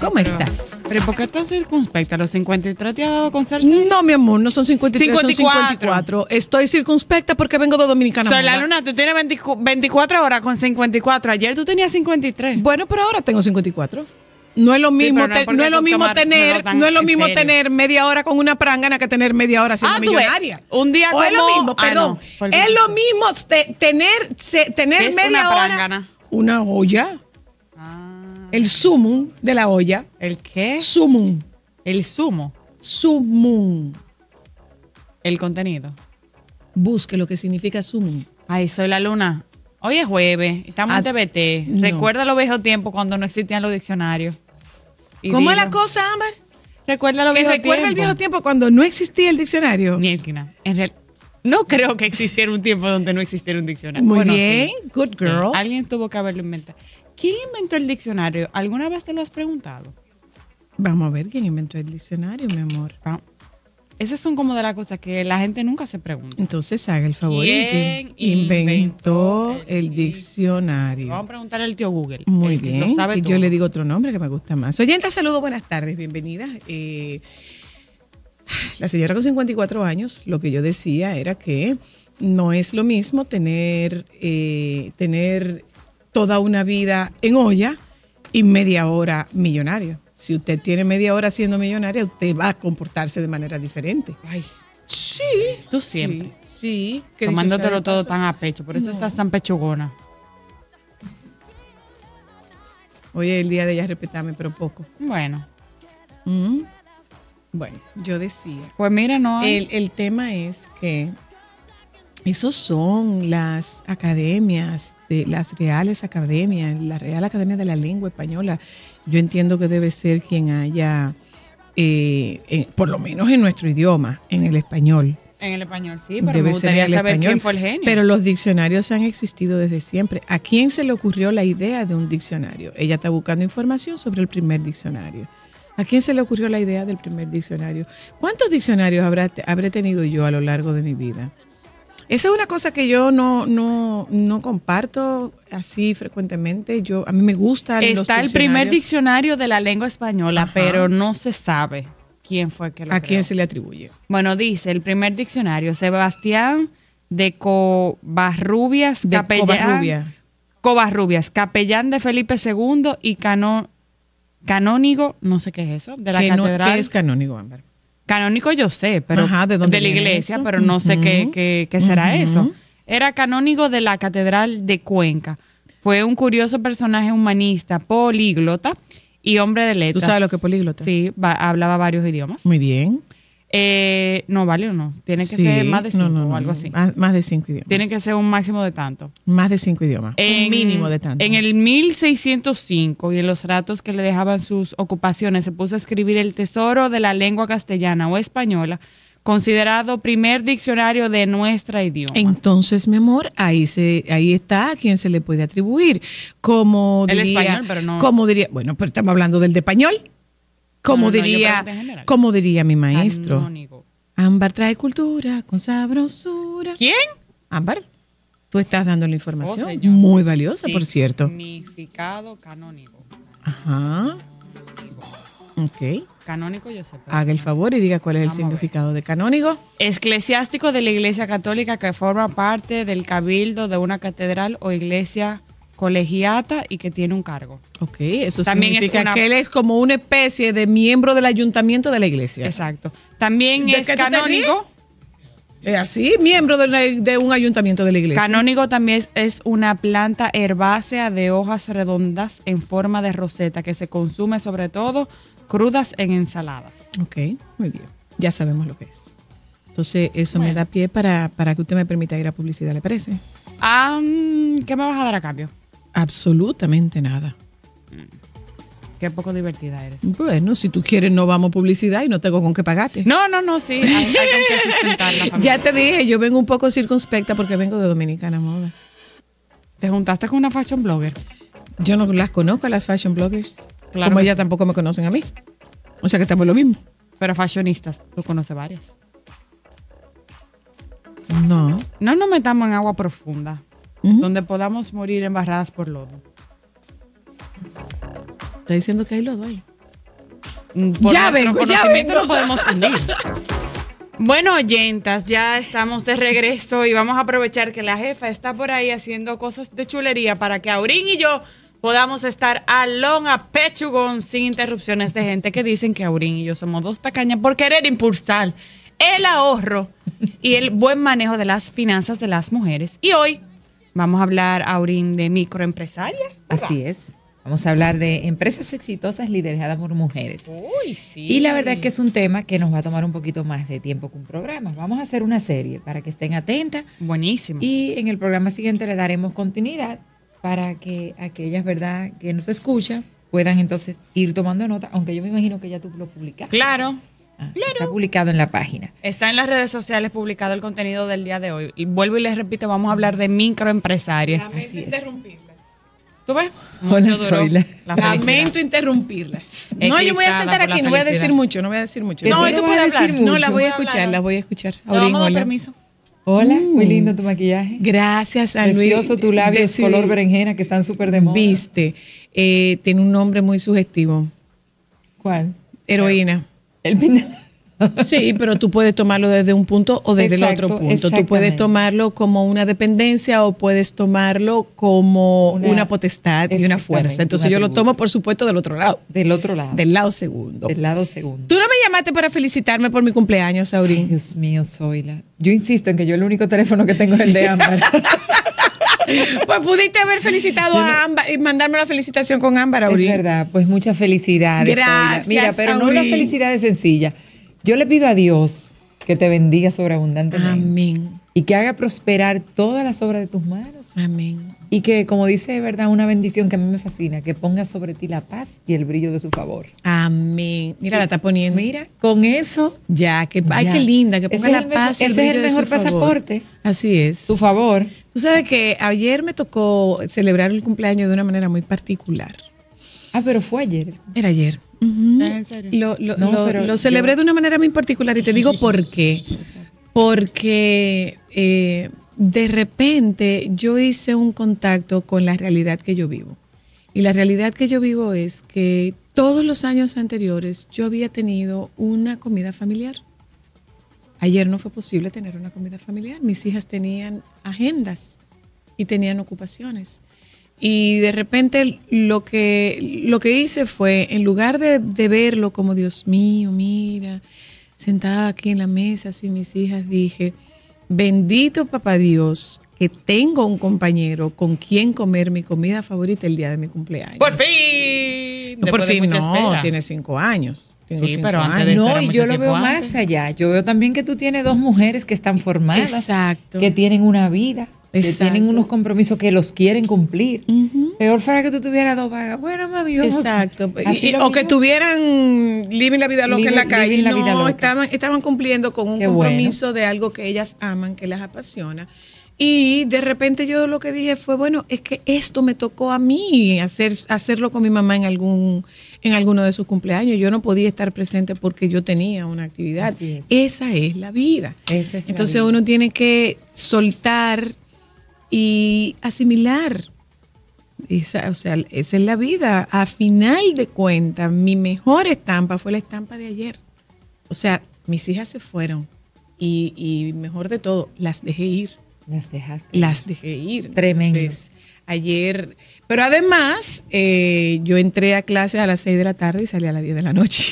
¿Cómo estás? Pero ¿por qué estás circunspecta? ¿Los 53 te ha dado con Sergio? No, mi amor, no son 53, 54. son 54. Estoy circunspecta porque vengo de Dominicana. Soy la luna, tú tienes 24 horas con 54. Ayer tú tenías 53. Bueno, pero ahora tengo 54. No es lo mismo, no, es lo mismo tener, no es lo mismo tener media hora con una prangana que tener media hora siendo ah, millonaria. Un día o como, es lo mismo, ah, perdón. es lo mismo tener tener media una hora una olla. El sumum de la olla. ¿El qué? Sumum. El sumo. Sumum. El contenido. Busque lo que significa sumum. Ay, soy la luna. Hoy es jueves, estamos en TBT. Ah, recuerda los viejos tiempos cuando no existían los diccionarios. ¿Cómo es la cosa, Amber? Recuerda los viejos recuerda el viejo tiempo cuando no existía el diccionario. en no creo que existiera un tiempo donde no existiera un diccionario. Muy bien, good girl. alguien tuvo que haberlo inventado. ¿Quién inventó el diccionario? ¿Alguna vez te lo has preguntado? Vamos a ver quién inventó el diccionario, mi amor. Ah, esas son como de las cosas que la gente nunca se pregunta. Entonces haga el favorito. ¿Quién inventó, el diccionario? Vamos a preguntar al tío Google. Muy bien. y yo le digo otro nombre que me gusta más. Oyenta, saludo, buenas tardes, bienvenidas. Eh, la señora con 54 años, lo que yo decía era que no es lo mismo tener, eh, tener toda una vida en olla y media hora millonario. Si usted tiene media hora siendo millonaria, usted va a comportarse de manera diferente. Ay. Sí. Tú siempre. Sí. Tomándotelo todo tan a pecho. Por eso estás tan pechugona. Hoy el día de ella respetame, pero poco. Bueno. Mm. Bueno, yo decía. Pues mira, no. El, el tema es que esos son las academias, de, las reales academias, la Real Academia de la Lengua Española. Yo entiendo que debe ser quien haya, eh, por lo menos en nuestro idioma, en el español. En el español, sí, pero me gustaría saber quién fue el genio. Pero los diccionarios han existido desde siempre. ¿A quién se le ocurrió la idea de un diccionario? Ella está buscando información sobre el primer diccionario. ¿A quién se le ocurrió la idea del primer diccionario? ¿Cuántos diccionarios habré tenido yo a lo largo de mi vida? Esa es una cosa que yo no, comparto así frecuentemente. Yo, a mí me gusta. Está el primer diccionario de la lengua española, pero no se sabe quién fue que lo ¿A quién se le atribuye? Bueno, dice el primer diccionario, Sebastián de Covarrubias, de capellán. capellán de Felipe II y cano, canónigo, no sé qué es eso, de la catedral. ¿Qué es canónigo, Amber? Canónico yo sé, pero ¿de, la iglesia, pero no sé qué, será eso. Era canónigo de la Catedral de Cuenca. Fue un curioso personaje humanista, políglota y hombre de letras. ¿Tú sabes lo que es políglota? Sí, hablaba varios idiomas. Muy bien. Eh, no, vale o no. Tiene que ser más de cinco o algo así. de cinco idiomas. Tiene que ser un máximo de tanto. Más de cinco idiomas. un mínimo de tanto. En el 1605 y en los ratos que le dejaban sus ocupaciones, se puso a escribir el tesoro de la lengua castellana o española, considerado primer diccionario de nuestra idioma. Entonces, mi amor, ahí se, ahí está a quien se le puede atribuir. Como el español, pero no. Como diría, bueno, pero estamos hablando del de español. Como diría, diría mi maestro. Ámbar trae cultura con sabrosura. ¿Quién? Ámbar. Tú estás dando la información oh, muy valiosa, por cierto. Significado canónico. Ajá. Ok. Canónico, yo sé. Haga el favor y diga cuál es el significado de canónico. Eclesiástico de la Iglesia Católica que forma parte del cabildo de una catedral o iglesia colegiata y que tiene un cargo. Ok, eso También significa que él es como una especie de miembro del ayuntamiento de la iglesia. Exacto. También es canónigo. Es eh, así, miembro de, un ayuntamiento de la iglesia. Canónigo también es, una planta herbácea de hojas redondas en forma de roseta que se consume sobre todo crudas en ensaladas. Ok, muy bien. Ya sabemos lo que es. Entonces, eso me da pie para, que usted me permita ir a publicidad, ¿le parece? ¿Qué me vas a dar a cambio? Absolutamente nada. Qué poco divertida eres. Bueno, si tú quieres, no vamos a publicidad y no tengo con qué pagarte. No, no, no, sí. ya te dije, yo vengo un poco circunspecta porque vengo de Dominicana Moda. ¿Te juntaste con una fashion blogger? Yo no las conozco las fashion bloggers. Claro como ellas tampoco me conocen a mí. O sea que estamos lo mismo. Pero fashionistas, tú conoces varias. No. No nos metamos en agua profunda donde podamos morir embarradas por lodo. Está diciendo que hay lodo ahí. Mm, ya vengo, ya podemos Bueno, oyentas, ya estamos de regreso y vamos a aprovechar que la jefa está por ahí haciendo cosas de chulería para que Aurín y yo podamos estar alón a pechugón sin interrupciones de gente que dicen que Aurín y yo somos dos tacañas por querer impulsar el ahorro y el buen manejo de las finanzas de las mujeres. Y hoy Vamos a hablar, Aurín, de microempresarias. Así es. Vamos a hablar de empresas exitosas lideradas por mujeres. Uy, sí. Y la verdad es que es un tema que nos va a tomar un poquito más de tiempo con un programa. Vamos a hacer una serie para que estén atentas. Buenísimo. Y en el programa siguiente le daremos continuidad para que aquellas, ¿verdad?, que nos escuchan puedan entonces ir tomando nota, aunque yo me imagino que ya tú lo publicaste. Claro, Está publicado en la página. Está en las redes sociales publicado el contenido del día de hoy. Y vuelvo y les repito, vamos a hablar de microempresarias. Lamento interrumpirlas. ¿Tú ves? Hola, soy Lamento interrumpirlas. No, yo voy a sentar aquí, no voy a decir mucho, no voy a decir mucho. No, no, puedes decir mucho. no la voy a escuchar, la voy a escuchar. Aurín, no, hola. permiso. Hola, muy mm. lindo tu maquillaje. Gracias Precioso tu labio es color berenjena que están súper de moda. Viste, eh, tiene un nombre muy sugestivo. ¿Cuál? Heroína. Sí, pero tú puedes tomarlo desde un punto o desde el otro punto. Tú puedes tomarlo como una dependencia o puedes tomarlo como una, potestad y una fuerza. Entonces yo lo tomo, por supuesto, del otro lado. Del otro lado. Del lado segundo. Del lado segundo. Tú no me llamaste para felicitarme por mi cumpleaños, Aurín. Dios mío, la... Yo insisto en que yo el único teléfono que tengo es el de Ámbar. pues pudiste haber felicitado a Ámbar y mandarme la felicitación con Ámbar Es verdad, pues muchas felicidades. Gracias. Mira, pero no una felicidad sencilla. Yo le pido a Dios que te bendiga sobreabundantemente. Amén. Y que haga prosperar todas las obras de tus manos. Amén. Y que, como dice verdad, una bendición que a mí me fascina, que ponga sobre ti la paz y el brillo de su favor. Amén. Mira, la está poniendo. Mira, con eso. Ya, que, qué linda, que la paz. ese es el mejor pasaporte. Así es. Tu favor. Tú sabes que ayer me tocó celebrar el cumpleaños de una manera muy particular. Ah, pero fue ayer. Era ayer. Ah, lo, celebré de una manera muy particular y te digo por qué. Porque eh, de repente yo hice un contacto con la realidad que yo vivo. Y la realidad que yo vivo es que todos los años anteriores yo había tenido una comida familiar. Ayer no fue posible tener una comida familiar. Mis hijas tenían agendas y tenían ocupaciones. Y de repente lo que, lo que hice fue, en lugar de, verlo como Dios mío, mira, sentada aquí en la mesa, sin mis hijas, dije, bendito papá Dios, que tengo un compañero con quien comer mi comida favorita el día de mi cumpleaños. ¡Por fin! no, por fin no, tiene cinco años. sí, pero antes No, y yo lo veo más allá. Yo veo también que tú tienes dos mujeres que están formadas, Exacto. que tienen una vida, Exacto. que tienen unos compromisos que los quieren cumplir. Peor fuera que tú tuvieras dos vagas. Bueno, mami, Exacto. o que tuvieran living la vida loca en la calle. no, estaban, estaban cumpliendo con un compromiso de algo que ellas aman, que las apasiona y de repente yo lo que dije fue, bueno, es que esto me tocó a mí hacer, hacerlo con mi mamá en algún en alguno de sus cumpleaños. Yo no podía estar presente porque yo tenía una actividad. Esa es la vida. Entonces uno tiene que soltar y asimilar. Esa, o sea, esa es la vida. A final de cuentas, mi mejor estampa fue la estampa de ayer. O sea, mis hijas se fueron y, y mejor de todo, las dejé ir. Las dejaste. Las dejé ir. Tremendo. ayer, pero además eh, yo entré a clase a las 6 de la tarde y salí a las 10 de la noche.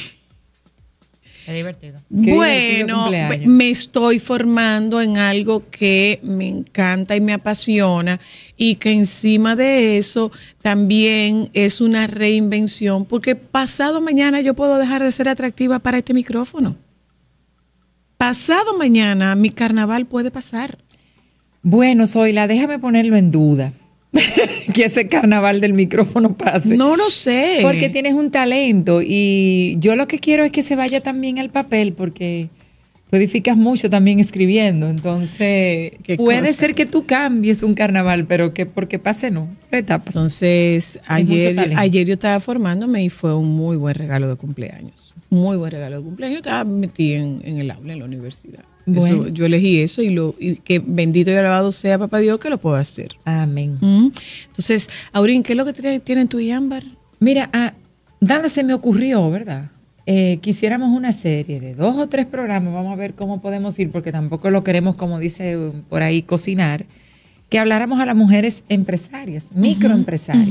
Qué divertido. bueno, me estoy formando en algo que me encanta y me apasiona y que encima de eso también es una reinvención porque pasado mañana yo puedo dejar de ser atractiva para este micrófono. Pasado mañana mi carnaval puede pasar. Bueno, Zoila, déjame ponerlo en duda. que ese carnaval del micrófono pase. No lo sé. Porque tienes un talento y yo lo que quiero es que se vaya también al papel porque tú edificas mucho también escribiendo. Entonces, puede ser que tú cambies un carnaval, pero que porque pase no, Retapas. Entonces, ayer, ayer yo estaba formándome y fue un muy buen regalo de cumpleaños. Muy buen regalo de cumpleaños. Estaba metida en el aula, en la universidad yo elegí eso y, lo, que bendito y alabado sea papá Dios que lo pueda hacer. Amén. Entonces, Aurín, ¿qué es lo que tiene, tú en tu ámbar? Mira, ah, a se me ocurrió, ¿verdad? Eh, quisiéramos una serie de dos o tres programas, vamos a ver cómo podemos ir, porque tampoco lo queremos, como dice eh, por ahí, cocinar, que habláramos a las mujeres empresarias, microempresarias.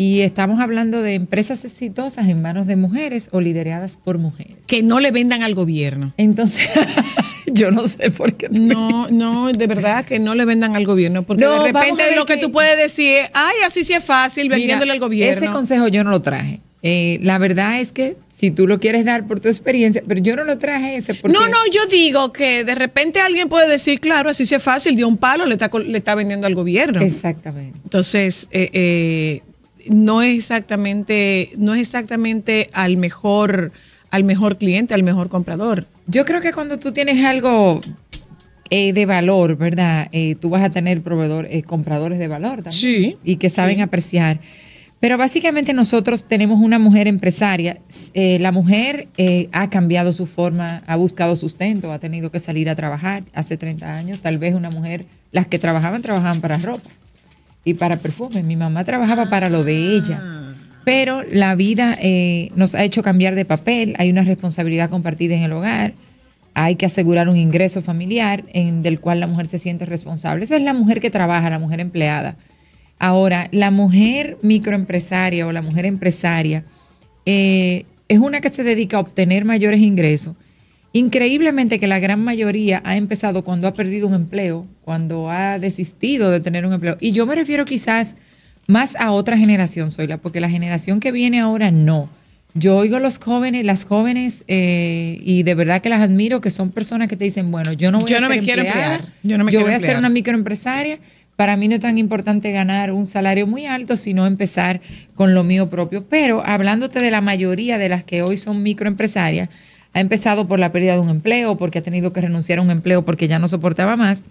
Y estamos hablando de empresas exitosas en manos de mujeres o lideradas por mujeres. Que no le vendan al gobierno. Entonces, yo no sé por qué. No, no, de verdad que no le vendan al gobierno. Porque de repente lo que, tú puedes decir ay, así sí es fácil vendiéndole al gobierno. Ese consejo yo no lo traje. Eh, la verdad es que si tú lo quieres dar por tu experiencia, pero yo no lo traje ese. No, no, yo digo que de repente alguien puede decir, claro, así sí es fácil, dio un palo, le está, le está vendiendo al gobierno. Exactamente. Entonces, eh, eh, no es exactamente, no es exactamente al mejor, al mejor cliente, al mejor comprador. Yo creo que cuando tú tienes algo eh, de valor, ¿verdad? Eh, tú vas a tener proveedor, eh, compradores de valor también. Sí. Y que saben apreciar. Pero básicamente nosotros tenemos una mujer empresaria. la mujer ha cambiado su forma, ha buscado sustento, ha tenido que salir a trabajar. Hace 30 años, tal vez una mujer, las que trabajaban, trabajaban para ropa y para perfumes, Mi mamá trabajaba para lo de ah. ella. Pero la vida eh, nos ha hecho cambiar de papel, hay una responsabilidad compartida en el hogar, hay que asegurar un ingreso familiar en, del cual la mujer se siente responsable. Esa es la mujer que trabaja, la mujer empleada. Ahora, la mujer microempresaria o la mujer empresaria eh, es una que se dedica a obtener mayores ingresos Increíblemente que la gran mayoría ha empezado cuando ha perdido un empleo, cuando ha desistido de tener un empleo. Y yo me refiero quizás más a otra generación, Zoila, porque la generación que viene ahora no. Yo oigo los jóvenes, las jóvenes, eh, y de verdad que las admiro, que son personas que te dicen, bueno, yo no voy yo a no ser me quiero yo, no me yo voy a ser una microempresaria. Para mí no es tan importante ganar un salario muy alto, sino empezar con lo mío propio. Pero hablándote de la mayoría de las que hoy son microempresarias, ha empezado por la pérdida de un empleo, porque ha tenido que renunciar a un empleo porque ya no soportaba más,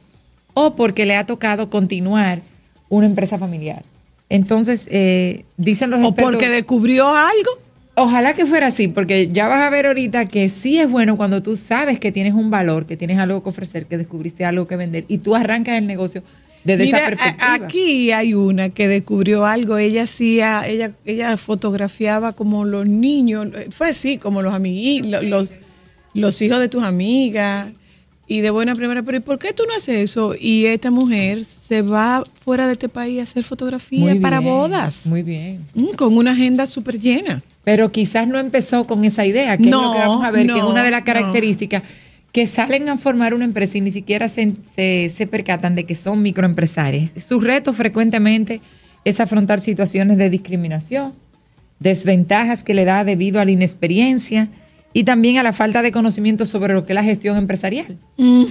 o porque le ha tocado continuar una empresa familiar. Entonces, eh, dicen los expertos... O porque descubrió algo. Ojalá que fuera así, porque ya vas a ver ahorita que sí es bueno cuando tú sabes que tienes un valor, que tienes algo que ofrecer, que descubriste algo que vender y tú arrancas el negocio Mira, Aquí hay una que descubrió algo. Ella hacía, ella, ella fotografiaba como los niños, eh, fue así, como los amiguitos, los, los hijos de tus amigas. Y de buena primera, pero ¿por qué tú no haces eso? Y esta mujer se va fuera de este país a hacer fotografía para bodas. Muy bien. Mm, con una agenda súper llena. Pero quizás no empezó con esa idea, que es lo que vamos a ver, que es una de las características que salen a formar una empresa y ni siquiera se, percatan de que son microempresarios. Su reto frecuentemente es afrontar situaciones de discriminación, desventajas que le da debido a la inexperiencia y también a la falta de conocimiento sobre lo que es la gestión empresarial.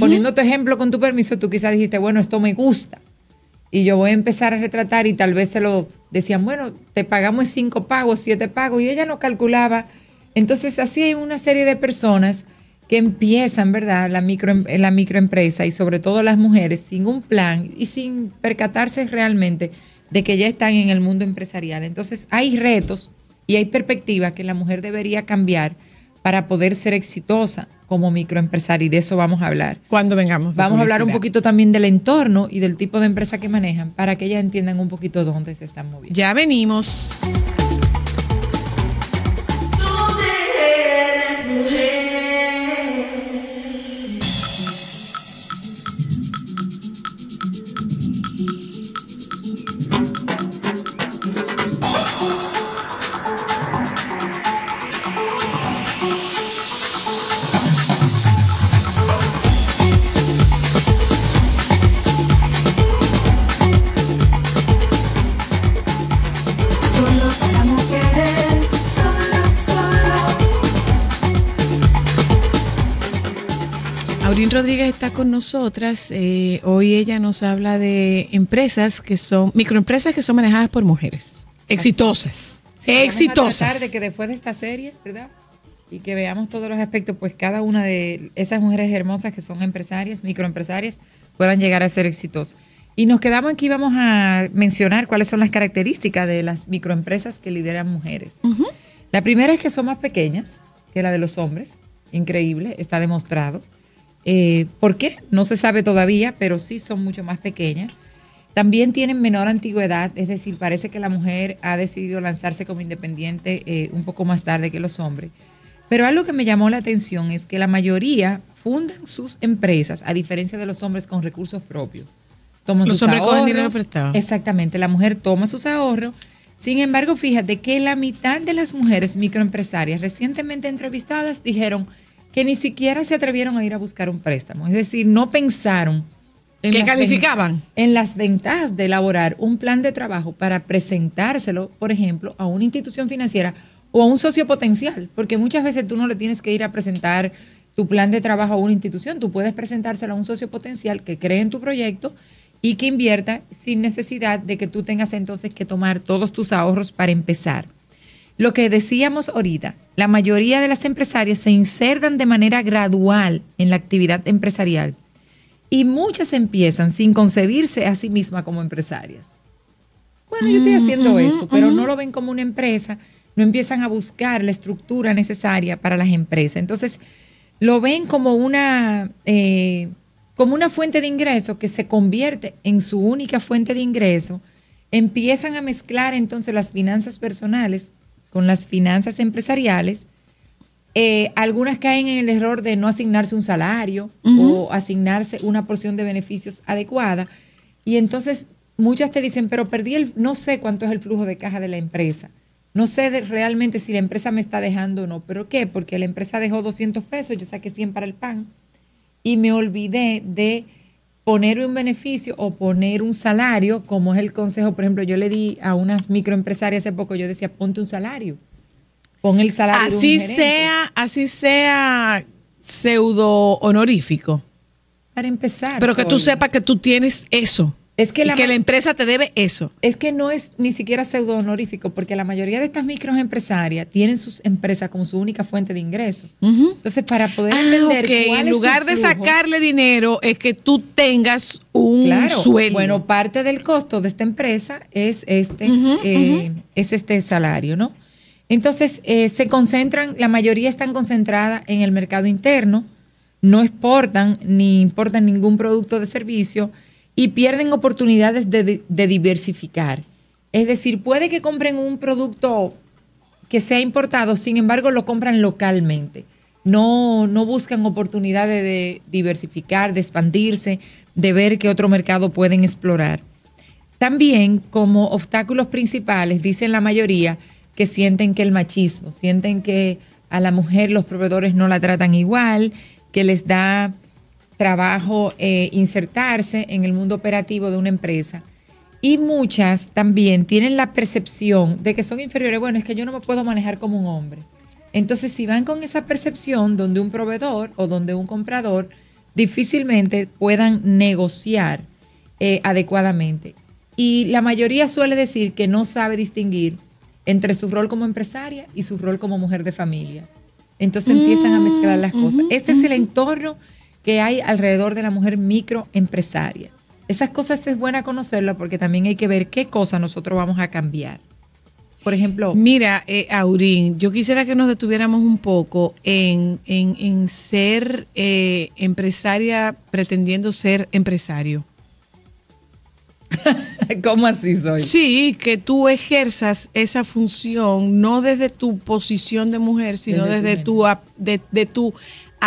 poniéndote ejemplo con tu permiso, tú quizás dijiste, bueno, esto me gusta y yo voy a empezar a retratar y tal vez se lo decían, bueno, te pagamos cinco pagos, siete pagos y ella no calculaba. Entonces así hay una serie de personas que empiezan, ¿verdad?, la, micro, la microempresa y sobre todo las mujeres sin un plan y sin percatarse realmente de que ya están en el mundo empresarial. Entonces hay retos y hay perspectivas que la mujer debería cambiar para poder ser exitosa como microempresaria y de eso vamos a hablar. Cuando vengamos. Vamos a hablar un poquito también del entorno y del tipo de empresa que manejan para que ellas entiendan un poquito dónde se están moviendo. Ya venimos. Rodríguez está con nosotras. Eh, hoy ella nos habla de empresas que son, microempresas que son manejadas por mujeres. Exitosas. exitosas. a de que después de esta serie, ¿verdad? Y que veamos todos los aspectos, pues cada una de esas mujeres hermosas que son empresarias, microempresarias, puedan llegar a ser exitosas. Y nos quedamos aquí, vamos a mencionar cuáles son las características de las microempresas que lideran mujeres. La primera es que son más pequeñas que la de los hombres. Increíble, está demostrado eh, ¿Por qué? No se sabe todavía, pero sí son mucho más pequeñas. También tienen menor antigüedad, es decir, parece que la mujer ha decidido lanzarse como independiente eh, un poco más tarde que los hombres. Pero algo que me llamó la atención es que la mayoría fundan sus empresas, a diferencia de los hombres con recursos propios. los hombres ahorros, dinero prestado. Exactamente, la mujer toma sus ahorros. Sin embargo, fíjate que la mitad de las mujeres microempresarias recientemente entrevistadas dijeron que ni siquiera se atrevieron a ir a buscar un préstamo. Es decir, no pensaron. En En las ventajas de elaborar un plan de trabajo para presentárselo, por ejemplo, a una institución financiera o a un socio potencial, porque muchas veces tú no le tienes que ir a presentar tu plan de trabajo a una institución, tú puedes presentárselo a un socio potencial que cree en tu proyecto y que invierta sin necesidad de que tú tengas entonces que tomar todos tus ahorros para empezar. Lo que decíamos ahorita, la mayoría de las empresarias se insertan de manera gradual en la actividad empresarial y muchas empiezan sin concebirse a sí mismas como empresarias. Bueno, yo estoy mm, haciendo esto, pero no lo ven como una empresa, no empiezan a buscar la estructura necesaria para las empresas. Entonces, lo ven como una, eh, como una fuente de ingreso que se convierte en su única fuente de ingreso. Empiezan a mezclar entonces las finanzas personales con las finanzas empresariales, eh, algunas caen en el error de no asignarse un salario o asignarse una porción de beneficios adecuada. Y entonces muchas te dicen, pero perdí el, no sé cuánto es el flujo de caja de la empresa. No sé realmente si la empresa me está dejando o no. ¿Pero qué? Porque la empresa dejó 200 pesos, yo saqué 100 para el pan y me olvidé de poner un beneficio o poner un salario, como es el consejo, por ejemplo, yo le di a una microempresaria hace poco, yo decía, ponte un salario, pon el salario. Así sea, así sea pseudo honorífico. Para empezar. Pero que tú sepas que tú tienes eso. Es que, la, que la empresa te debe eso. Es que no es ni siquiera pseudo honorífico, porque la mayoría de estas microempresarias tienen sus empresas como su única fuente de ingreso. Entonces, para poder ah, entender en lugar de sacarle dinero, es que tú tengas un claro, sueldo. Bueno, parte del costo de esta empresa es este, eh, es este salario, ¿no? Entonces, eh, se concentran, la mayoría están concentradas en el mercado interno, no exportan ni importan ningún producto de servicio y pierden oportunidades de, diversificar. Es decir, puede que compren un producto que sea importado, sin embargo lo compran localmente. No, no buscan oportunidades de diversificar, de expandirse, de ver qué otro mercado pueden explorar. También como obstáculos principales, dicen la mayoría, que sienten que el machismo, sienten que a la mujer los proveedores no la tratan igual, que les da trabajo eh, insertarse en el mundo operativo de una empresa. Y muchas también tienen la percepción de que son inferiores. Bueno, es que yo no me puedo manejar como un hombre. Entonces, si van con esa percepción donde un proveedor o donde un comprador difícilmente puedan negociar eh, adecuadamente. Y la mayoría suele decir que no sabe distinguir entre su rol como empresaria y su rol como mujer de familia. Entonces empiezan a mezclar las mm, cosas. Este es el entorno que hay alrededor de la mujer microempresaria. Esas cosas es buena conocerlas porque también hay que ver qué cosas nosotros vamos a cambiar. Por ejemplo. Mira, eh, Aurín, yo quisiera que nos detuviéramos un poco en, ser eh, empresaria pretendiendo ser empresario. ¿Cómo así soy? Sí, que tú ejerzas esa función no desde tu posición de mujer, sino desde, de, tu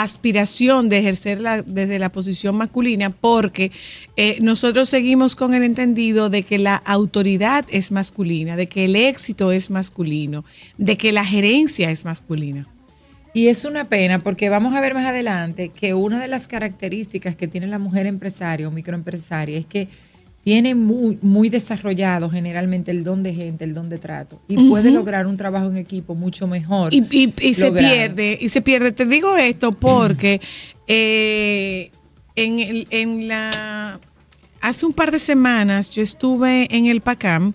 aspiración de ejercerla desde la posición masculina porque eh, nosotros seguimos con el entendido de que la autoridad es masculina, de que el éxito es masculino, de que la gerencia es masculina. Y es una pena porque vamos a ver más adelante que una de las características que tiene la mujer empresaria o microempresaria es que tiene muy, muy desarrollado generalmente el don de gente, el don de trato, y puede lograr un trabajo en equipo mucho mejor. Y, y, y se pierde, y se pierde. Te digo esto porque eh, en, el, en la hace un par de semanas yo estuve en el PACAM,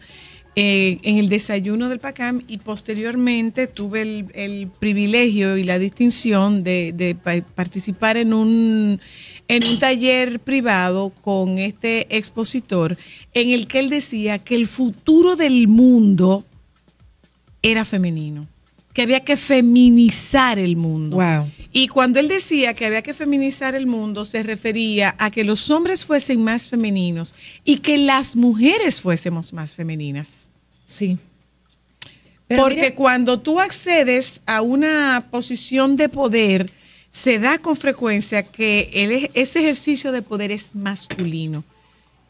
eh, en el desayuno del PACAM, y posteriormente tuve el, el privilegio y la distinción de participar en un en un taller privado con este expositor en el que él decía que el futuro del mundo era femenino, que había que feminizar el mundo. Wow. Y cuando él decía que había que feminizar el mundo, se refería a que los hombres fuesen más femeninos y que las mujeres fuésemos más femeninas. Sí. Porque cuando tú accedes a una posición de poder, se da con frecuencia que e, ese ejercicio de poder es masculino.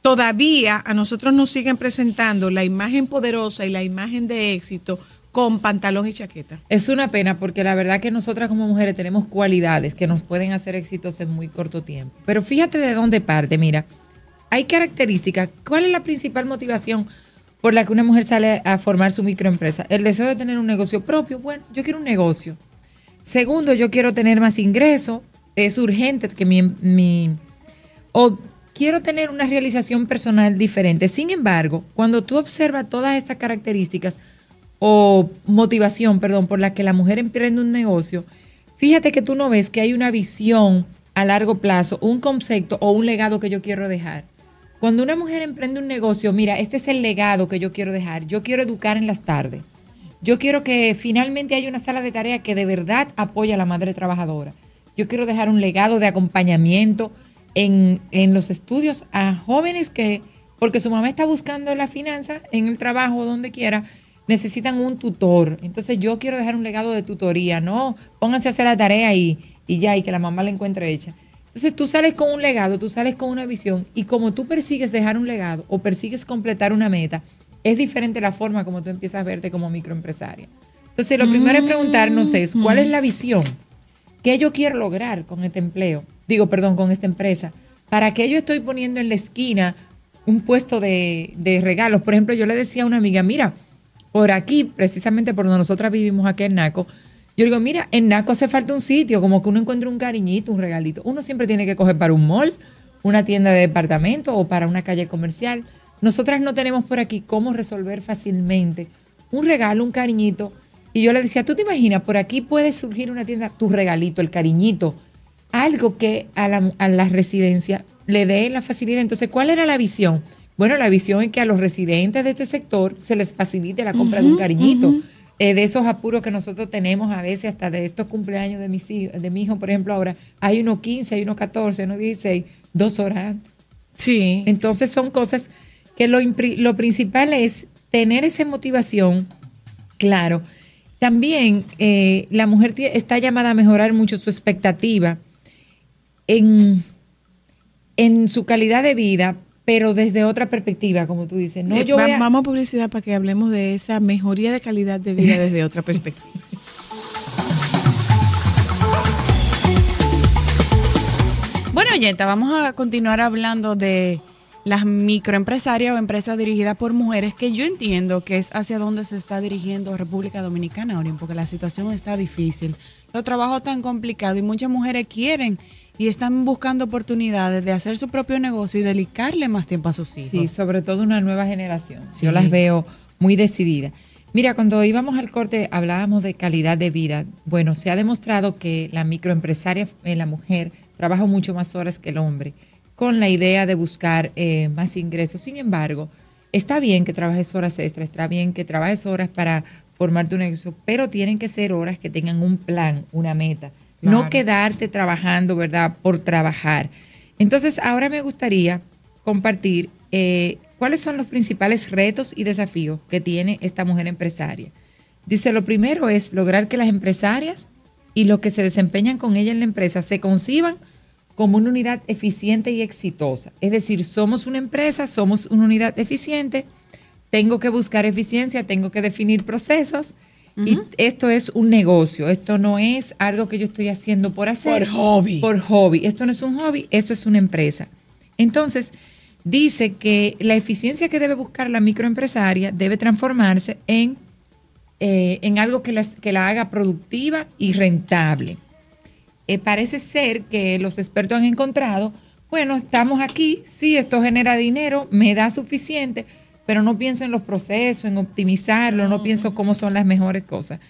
Todavía a nosotros nos siguen presentando la imagen poderosa y la imagen de éxito con pantalón y chaqueta. Es una pena porque la verdad que nosotras como mujeres tenemos cualidades que nos pueden hacer éxitos en muy corto tiempo. Pero fíjate de dónde parte, mira, hay características. ¿Cuál es la principal motivación por la que una mujer sale a formar su microempresa? El deseo de tener un negocio propio. Bueno, yo quiero un negocio Segundo, yo quiero tener más ingreso Es urgente que mi, mi... O quiero tener una realización personal diferente. Sin embargo, cuando tú observas todas estas características o motivación, perdón, por la que la mujer emprende un negocio, fíjate que tú no ves que hay una visión a largo plazo, un concepto o un legado que yo quiero dejar. Cuando una mujer emprende un negocio, mira, este es el legado que yo quiero dejar. Yo quiero educar en las tardes. Yo quiero que finalmente haya una sala de tarea que de verdad apoya a la madre trabajadora. Yo quiero dejar un legado de acompañamiento en, los estudios a jóvenes que, porque su mamá está buscando la finanza en el trabajo, donde quiera, necesitan un tutor. Entonces yo quiero dejar un legado de tutoría, ¿no? Pónganse a hacer la tarea y, y ya, y que la mamá la encuentre hecha. Entonces tú sales con un legado, tú sales con una visión y como tú persigues dejar un legado o persigues completar una meta, es diferente la forma como tú empiezas a verte como microempresaria. Entonces, lo primero es preguntarnos es, ¿cuál es mm. la visión? ¿Qué yo quiero lograr con este empleo? Digo, perdón, con esta empresa. ¿Para qué yo estoy poniendo en la esquina un puesto de, regalos? Por ejemplo, yo le decía a una amiga, mira, por aquí, precisamente por donde nosotras vivimos aquí en Naco, yo digo, mira, en Naco hace falta un sitio, como que uno encuentre un cariñito, un regalito. Uno siempre tiene que coger para un mall, una tienda de departamento o para una calle comercial. Nosotras no tenemos por aquí cómo resolver fácilmente un regalo, un cariñito. Y yo le decía, ¿tú te imaginas? Por aquí puede surgir una tienda, tu regalito, el cariñito, algo que a la, residencia le dé la facilidad. Entonces, ¿cuál era la visión? Bueno, la visión es que a los residentes de este sector se les facilite la compra de un cariñito. Eh, de esos apuros que nosotros tenemos a veces, hasta de estos cumpleaños de, mis hijos, de mi hijo, por ejemplo, ahora hay unos 15, hay unos 14, unos 16, dos horas Sí. Entonces son cosas que lo, principal es tener esa motivación, claro. También eh, la mujer está llamada a mejorar mucho su expectativa en, su calidad de vida, pero desde otra perspectiva, como tú dices. No, eh, Vamos a publicidad para que hablemos de esa mejoría de calidad de vida desde otra perspectiva. bueno, Yenta, vamos a continuar hablando de las microempresarias o empresas dirigidas por mujeres, que yo entiendo que es hacia donde se está dirigiendo República Dominicana ahora, porque la situación está difícil, los trabajos tan complicados y muchas mujeres quieren y están buscando oportunidades de hacer su propio negocio y dedicarle más tiempo a sus hijos. Sí, sobre todo una nueva generación. Yo las veo muy decididas. Mira, cuando íbamos al corte hablábamos de calidad de vida. Bueno, se ha demostrado que la microempresaria, eh, la mujer, trabaja mucho más horas que el hombre con la idea de buscar eh, más ingresos. Sin embargo, está bien que trabajes horas extras, está bien que trabajes horas para formar un negocio, pero tienen que ser horas que tengan un plan, una meta. No quedarte trabajando, ¿verdad? Por trabajar. Entonces, ahora me gustaría compartir eh, cuáles son los principales retos y desafíos que tiene esta mujer empresaria. Dice, lo primero es lograr que las empresarias y los que se desempeñan con ella en la empresa se conciban como una unidad eficiente y exitosa. Es decir, somos una empresa, somos una unidad eficiente, tengo que buscar eficiencia, tengo que definir procesos. Y esto es un negocio, esto no es algo que yo estoy haciendo por hacer. Por hobby. Por hobby. Esto no es un hobby, esto es una empresa. Entonces, dice que la eficiencia que debe buscar la microempresaria debe transformarse en, eh, en algo que, que la haga productiva y rentable. Eh, parece ser que los expertos han encontrado, bueno, estamos aquí, sí, esto genera dinero, me da suficiente, pero no pienso en los procesos, en optimizarlo, no pienso cómo son las mejores cosas.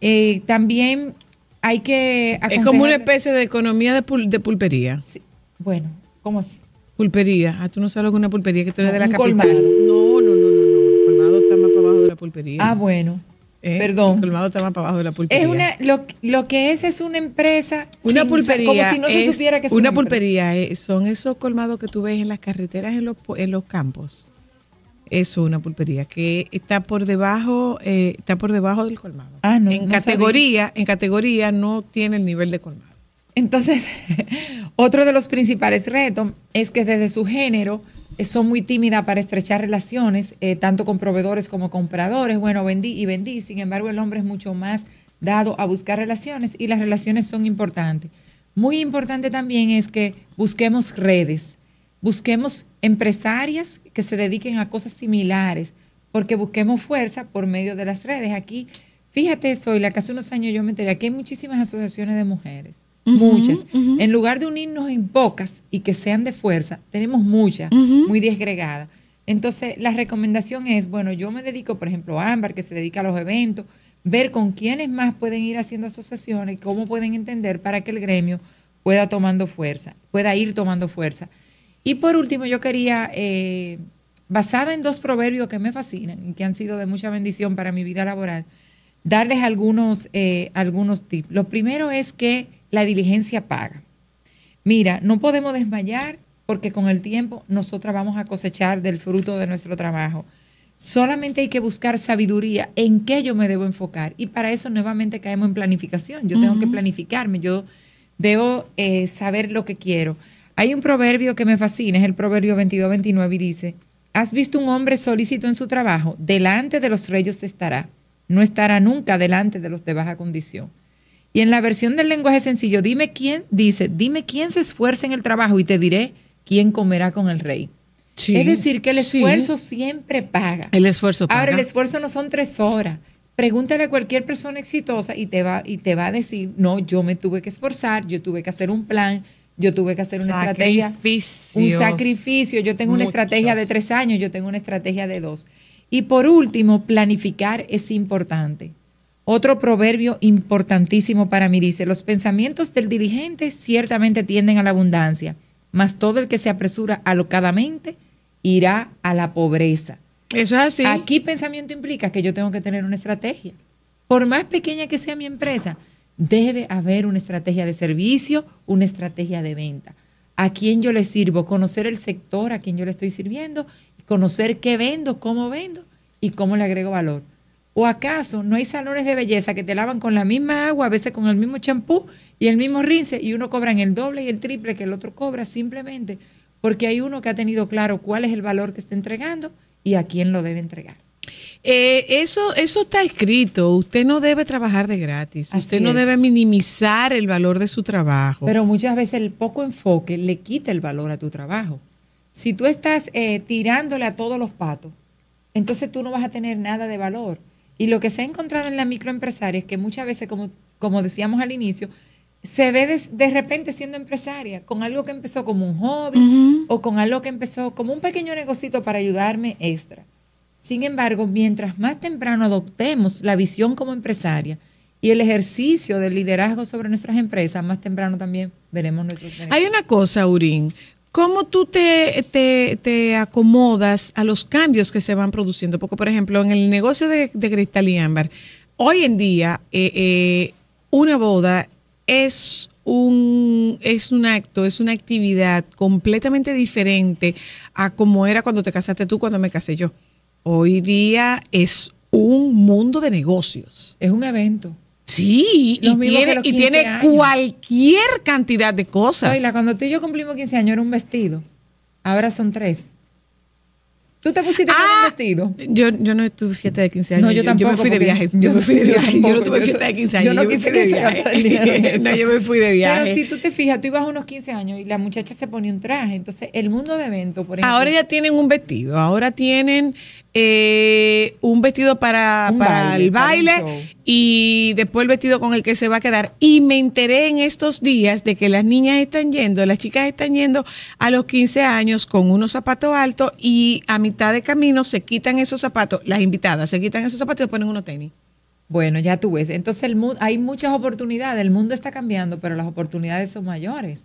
Eh, también hay que... Es como una especie de economía de, de pulpería. Sí. Bueno, ¿cómo así? Pulpería. Ah, tú no sabes lo que una pulpería, que tú eres de la capital. No, no, no, no, no. Colmado está más para abajo de la pulpería. Ah, bueno. Eh, Perdón. El estaba para abajo de la pulpería. lo, que es es una empresa. Una pulpería. una, pulpería. Eh, son esos colmados que tú ves en las carreteras, en los, campos. es una pulpería que está por debajo, eh, está por debajo del colmado. Ah, en categoría, en categoría no tiene el nivel de colmado. Entonces, otro de los principales retos es que desde su género son muy tímida para estrechar relaciones, eh, tanto con proveedores como compradores. Bueno, vendí y vendí. Sin embargo, el hombre es mucho más dado a buscar relaciones y las relaciones son importantes. Muy importante también es que busquemos redes, busquemos empresarias que se dediquen a cosas similares, porque busquemos fuerza por medio de las redes. Aquí, fíjate, soy la que hace unos años yo me enteré, aquí hay muchísimas asociaciones de mujeres muchas. En lugar de unirnos en pocas y que sean de fuerza, tenemos muchas, muy desgregadas. Entonces, la recomendación es, bueno, yo me dedico, por ejemplo, a Ámbar, que se dedica a los eventos, ver con quiénes más pueden ir haciendo asociaciones, cómo pueden entender para que el gremio pueda tomando fuerza, pueda ir tomando fuerza. Y por último, yo quería, eh, basada en dos proverbios que me fascinan y que han sido de mucha bendición para mi vida laboral, darles algunos, eh, algunos tips. Lo primero es que la diligencia paga. Mira, no podemos desmayar porque con el tiempo nosotras vamos a cosechar del fruto de nuestro trabajo. Solamente hay que buscar sabiduría en qué yo me debo enfocar. Y para eso nuevamente caemos en planificación. Yo tengo que planificarme, yo debo eh, saber lo que quiero. Hay un proverbio que me fascina, es el proverbio 22-29 y dice, ¿has visto un hombre solícito en su trabajo? Delante de los reyes estará, no estará nunca delante de los de baja condición. Y en la versión del lenguaje sencillo, dime quién, dice, dime quién se esfuerza en el trabajo y te diré quién comerá con el rey. es decir, que el esfuerzo siempre paga. El esfuerzo paga. Ahora, el esfuerzo no son tres horas. Pregúntale a cualquier persona exitosa y te va, y te va a decir, no, yo me tuve que esforzar, yo tuve que hacer un plan, yo tuve que hacer una estrategia. Un sacrificio. Yo tengo una estrategia de tres años, yo tengo una estrategia de dos. Y por último, planificar es importante. Otro proverbio importantísimo para mí dice, los pensamientos del diligente ciertamente tienden a la abundancia, mas todo el que se apresura alocadamente irá a la pobreza. Eso es así. Aquí pensamiento implica que yo tengo que tener una estrategia. Por más pequeña que sea mi empresa, debe haber una estrategia de servicio, una estrategia de venta. A quién yo le sirvo, conocer el sector a quien yo le estoy sirviendo, conocer qué vendo, cómo vendo y cómo le agrego valor. ¿O acaso no hay salones de belleza que te lavan con la misma agua, a veces con el mismo champú y el mismo rince, y uno cobra en el doble y el triple que el otro cobra simplemente porque hay uno que ha tenido claro cuál es el valor que está entregando y a quién lo debe entregar? Eh, eso, eso está escrito. Usted no debe trabajar de gratis. Usted no debe minimizar el valor de su trabajo. Pero muchas veces el poco enfoque le quita el valor a tu trabajo. Si tú estás eh, tirándole a todos los patos, entonces tú no vas a tener nada de valor. Y lo que se ha encontrado en la microempresaria es que muchas veces, como, como decíamos al inicio, se ve de, repente siendo empresaria con algo que empezó como un hobby o con algo que empezó como un pequeño negocito para ayudarme extra. Sin embargo, mientras más temprano adoptemos la visión como empresaria y el ejercicio del liderazgo sobre nuestras empresas, más temprano también veremos nuestros beneficios. Hay una cosa, Urín. ¿Cómo tú te, acomodas a los cambios que se van produciendo? Porque, por ejemplo, en el negocio de, Cristal y Ámbar, hoy en día eh, eh, una boda es un, es un acto, es una actividad completamente diferente a como era cuando te casaste tú, cuando me casé yo. Hoy día es un mundo de negocios. Es un evento. Sí, y tiene, cualquier cantidad de cosas. Oila, cuando tú y yo cumplimos 15 años era un vestido. Ahora son tres. ¿Tú te pusiste un ah, vestido? Yo, yo no tuve fiesta de 15 años. No, yo, tampoco. Yo me fui de viaje. Yo, fui de viaje. Yo, no tuve fiesta de 15 años. Yo no quise que se No, yo me fui de viaje. Pero si tú te fijas, tú ibas a unos 15 años y la muchacha se ponía un traje. Entonces, el mundo de eventos, por ejemplo. Ahora ya tienen un vestido. Ahora tienen eh, un vestido para, para el baile y después el vestido con el que se va a quedar. Y me enteré en estos días de que las niñas están yendo, las chicas están yendo a los 15 años con unos zapatos altos y a mitad de camino se quitan esos zapatos, las invitadas se quitan esos zapatos y ponen unos tenis. Bueno, ya tú ves. Entonces el mundo, hay muchas oportunidades, el mundo está cambiando, pero las oportunidades son mayores.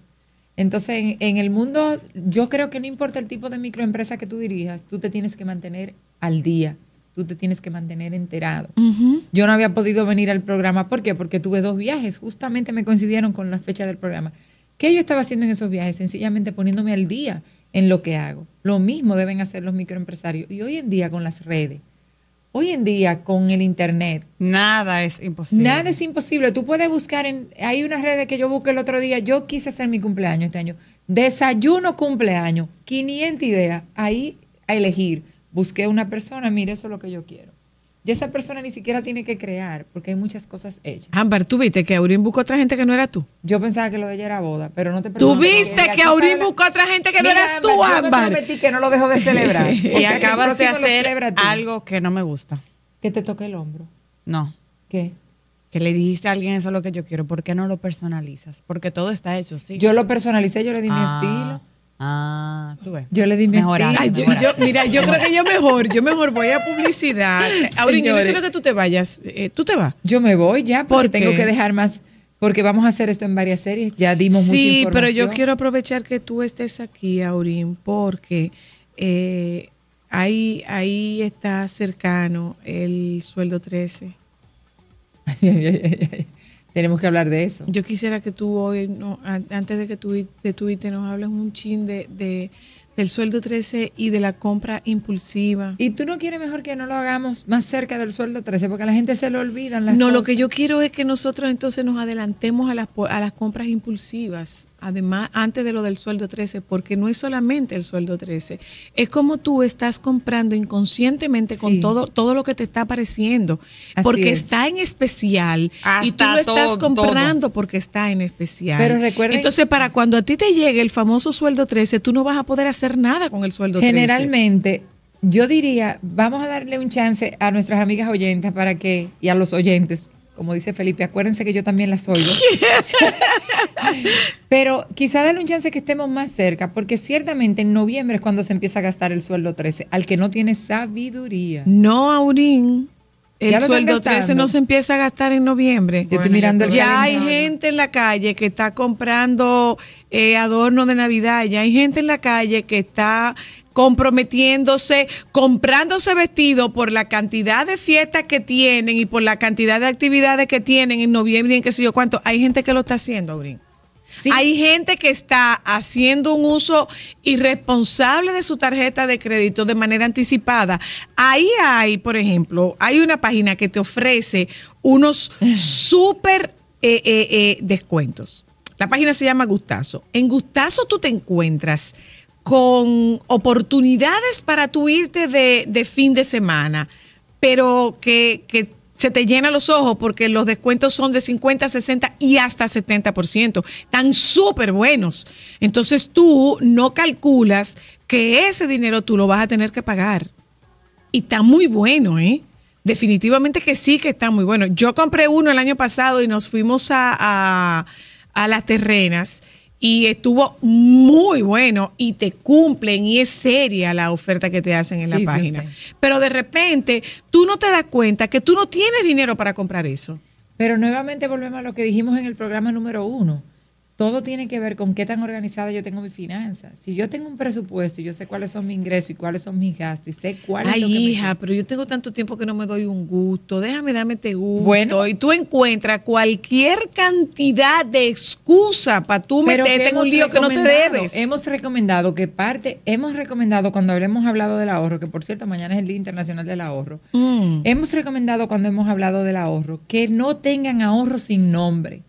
Entonces, en, en, el mundo, yo creo que no importa el tipo de microempresa que tú dirijas, tú te tienes que mantener al día. Tú te tienes que mantener enterado. Yo no había podido venir al programa. ¿Por qué? Porque tuve dos viajes. Justamente me coincidieron con la fecha del programa. ¿Qué yo estaba haciendo en esos viajes? Sencillamente poniéndome al día en lo que hago. Lo mismo deben hacer los microempresarios. Y hoy en día con las redes, hoy en día con el Internet. Nada es imposible. Nada es imposible. Tú puedes buscar, en, hay unas redes que yo busqué el otro día, yo quise hacer mi cumpleaños este año. Desayuno cumpleaños, 500 ideas ahí a elegir Busqué a una persona, mire, eso es lo que yo quiero. Y esa persona ni siquiera tiene que crear, porque hay muchas cosas hechas. Amber, ¿tú viste que Aurín buscó a otra gente que no era tú? Yo pensaba que lo de ella era boda, pero no te ¿Tú viste que, Aurín buscó otra gente que no eras tú, Amber? Yo prometí que no lo dejo de celebrar. y acabas de hacer algo que no me gusta. Que te toque el hombro. No. ¿Qué? Que le dijiste a alguien eso es lo que yo quiero. ¿Por qué no lo personalizas? Porque todo está hecho, sí. Yo lo personalicé, yo le di mi ah. estilo Ah, tú ves. Yo le di mi Mira, yo creo que yo mejor, yo mejor voy a publicidad. Aurín, yo quiero que tú te vayas. Eh, ¿Tú te vas? Yo me voy ya, porque tengo que dejar más. Porque vamos a hacer esto en varias series, ya dimos sí, mucha Sí, pero yo quiero aprovechar que tú estés aquí, Aurín, porque eh, ahí, ahí está cercano el sueldo 13. Tenemos que hablar de eso. Yo quisiera que tú hoy, no, antes de que tú, de nos hables un chin de, del sueldo 13 y de la compra impulsiva. ¿Y tú no quieres mejor que no lo hagamos más cerca del sueldo 13? Porque a la gente se le olvidan No, lo que yo quiero es que nosotros entonces nos adelantemos a las, a las compras impulsivas además, antes de lo del sueldo 13, porque no es solamente el sueldo 13, es como tú estás comprando inconscientemente con todo, todo lo que te está apareciendo, porque está en especial y tú lo estás comprando porque está en especial. Pero Entonces, para cuando a ti te llegue el famoso sueldo 13, tú no vas a poder hacer nada con el sueldo generalmente, 13. Generalmente, yo diría, vamos a darle un chance a nuestras amigas oyentes, para que, y a los oyentes, como dice Felipe, acuérdense que yo también las oigo. Pero quizá dale un chance que estemos más cerca, porque ciertamente en noviembre es cuando se empieza a gastar el sueldo 13, al que no tiene sabiduría. No, Aurín. El sueldo 13 no se empieza a gastar en noviembre. estoy mirando ya hay gente en la calle que está comprando eh, adorno de Navidad, ya hay gente en la calle que está comprometiéndose, comprándose vestido por la cantidad de fiestas que tienen y por la cantidad de actividades que tienen en noviembre y en qué sé yo cuánto. Hay gente que lo está haciendo, Brin. Sí. Hay gente que está haciendo un uso irresponsable de su tarjeta de crédito de manera anticipada. Ahí hay, por ejemplo, hay una página que te ofrece unos súper eh, eh, eh, descuentos. La página se llama Gustazo. En Gustazo tú te encuentras con oportunidades para tu irte de, fin de semana, pero que, se te llena los ojos porque los descuentos son de 50, 60 y hasta 70%. Están súper buenos. Entonces tú no calculas que ese dinero tú lo vas a tener que pagar. Y está muy bueno, ¿eh? Definitivamente que sí, que está muy bueno. Yo compré uno el año pasado y nos fuimos a, a las terrenas y estuvo muy bueno y te cumplen y es seria la oferta que te hacen en la página. Pero de repente tú no te das cuenta que tú no tienes dinero para comprar eso. Pero nuevamente volvemos a lo que dijimos en el programa número uno todo tiene que ver con qué tan organizada yo tengo mis finanzas. Si yo tengo un presupuesto y yo sé cuáles son mis ingresos y cuáles son mis gastos y sé cuál es lo que hija, pero yo tengo tanto tiempo que no me doy un gusto. Déjame dame este gusto. Bueno, y tú encuentras cualquier cantidad de excusa para tú meterte en un lío que no te debes. Hemos recomendado que parte, hemos recomendado cuando hablemos hablado del ahorro, que por cierto mañana es el Día Internacional del Ahorro, mm. hemos recomendado cuando hemos hablado del ahorro que no tengan ahorro sin nombre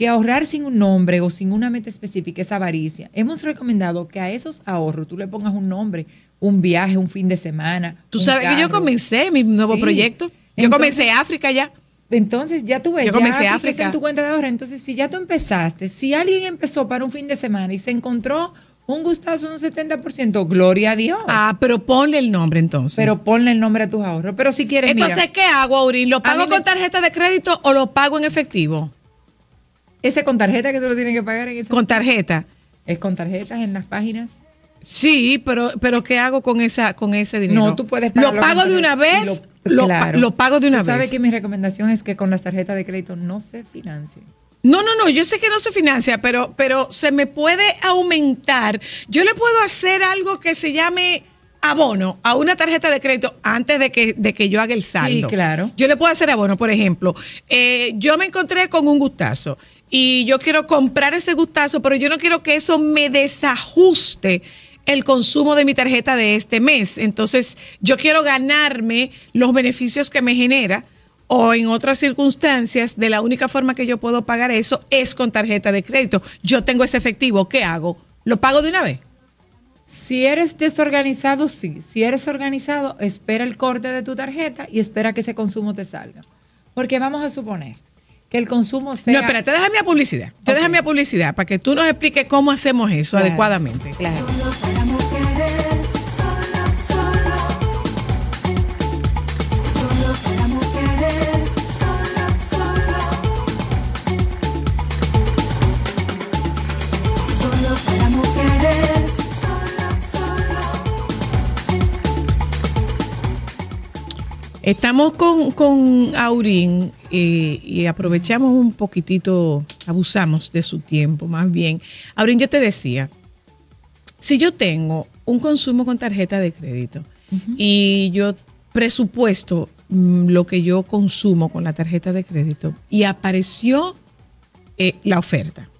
que ahorrar sin un nombre o sin una meta específica es avaricia. Hemos recomendado que a esos ahorros tú le pongas un nombre, un viaje, un fin de semana. Tú sabes que yo comencé mi nuevo proyecto. Yo comencé África ya. Entonces ya tuve, yo comencé África. en tu cuenta de ahorro. Entonces, si ya tú empezaste, si alguien empezó para un fin de semana y se encontró un gustazo, un 70%, gloria a Dios. Ah, pero ponle el nombre entonces. Pero ponle el nombre a tus ahorros. Pero si quieres. Entonces, ¿qué hago, Aurín? ¿Lo pago con tarjeta de crédito o lo pago en efectivo? ¿Ese con tarjeta que tú lo tienes que pagar? En ese con tarjeta. ¿Es con tarjetas en las páginas? Sí, pero, pero ¿qué hago con esa con ese dinero? No, tú puedes pagarlo. Lo pago de una vez. Lo, pago de una vez. que mi recomendación es que con las tarjetas de crédito no se financie. No, no, no, yo sé que no se financia, pero, pero se me puede aumentar. Yo le puedo hacer algo que se llame abono a una tarjeta de crédito antes de que, que yo haga el saldo. Sí, claro. Yo le puedo hacer abono, por ejemplo. Eh, yo me encontré con un gustazo y yo quiero comprar ese gustazo, pero yo no quiero que eso me desajuste el consumo de mi tarjeta de este mes. Entonces, yo quiero ganarme los beneficios que me genera o en otras circunstancias, de la única forma que yo puedo pagar eso es con tarjeta de crédito. Yo tengo ese efectivo, ¿qué hago? ¿Lo pago de una vez? Si eres desorganizado, sí. Si eres organizado, espera el corte de tu tarjeta y espera que ese consumo te salga. Porque vamos a suponer que el consumo sea... No, te deja mi publicidad. Te deja mi publicidad para que tú nos expliques cómo hacemos eso adecuadamente. Claro. Estamos con, Aurín eh, y aprovechamos un poquitito, abusamos de su tiempo más bien. Aurín, yo te decía, si yo tengo un consumo con tarjeta de crédito y yo presupuesto mm, lo que yo consumo con la tarjeta de crédito y apareció eh, la oferta,